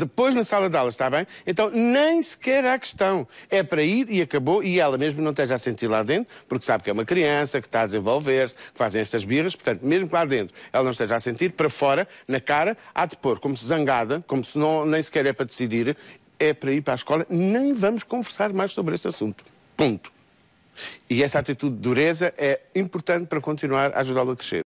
Depois na sala de aulas, está bem? Então nem sequer há questão. É para ir e acabou e ela mesmo não esteja a sentir lá dentro, porque sabe que é uma criança, que está a desenvolver-se, que fazem estas birras. Portanto, mesmo que lá dentro ela não esteja a sentir, para fora, na cara, há de pôr como se zangada, como se não, nem sequer é para decidir, é para ir para a escola. Nem vamos conversar mais sobre esse assunto. Ponto. E essa atitude de dureza é importante para continuar a ajudá-lo a crescer.